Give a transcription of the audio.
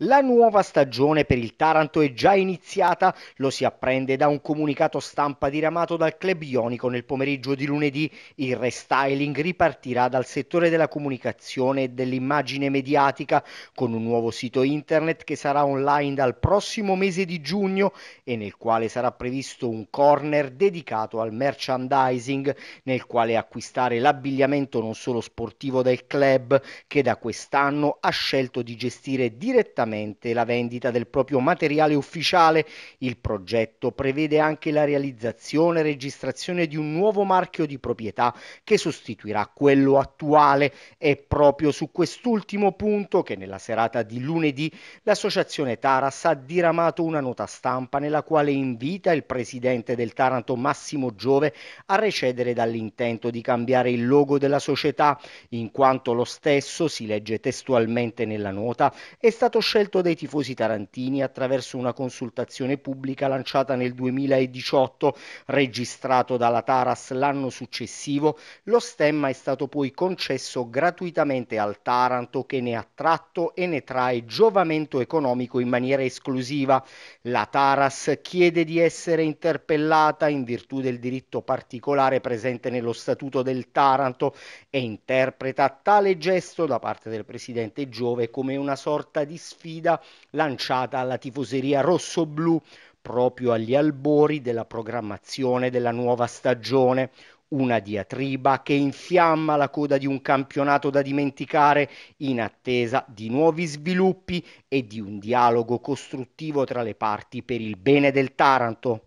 La nuova stagione per il Taranto è già iniziata, lo si apprende da un comunicato stampa diramato dal club ionico nel pomeriggio di lunedì. Il restyling ripartirà dal settore della comunicazione e dell'immagine mediatica con un nuovo sito internet che sarà online dal prossimo mese di giugno e nel quale sarà previsto un corner dedicato al merchandising nel quale acquistare l'abbigliamento non solo sportivo del club che da quest'anno ha scelto di gestire direttamente solamente la vendita del proprio materiale ufficiale, il progetto prevede anche la realizzazione e registrazione di un nuovo marchio di proprietà che sostituirà quello attuale. È proprio su quest'ultimo punto che nella serata di lunedì l'associazione Taras ha diramato una nota stampa nella quale invita il presidente del Taranto Massimo Giove a recedere dall'intento di cambiare il logo della società, in quanto lo stesso, si legge testualmente nella nota, è stato scelto scelto dai tifosi tarantini attraverso una consultazione pubblica lanciata nel 2018, registrato dalla Taras l'anno successivo, lo stemma è stato poi concesso gratuitamente al Taranto che ne ha tratto e ne trae giovamento economico in maniera esclusiva. La Taras chiede di essere interpellata in virtù del diritto particolare presente nello Statuto del Taranto e interpreta tale gesto da parte del presidente Giove come una sorta di sfida sfida lanciata alla tifoseria rossoblù proprio agli albori della programmazione della nuova stagione, una diatriba che infiamma la coda di un campionato da dimenticare in attesa di nuovi sviluppi e di un dialogo costruttivo tra le parti per il bene del Taranto.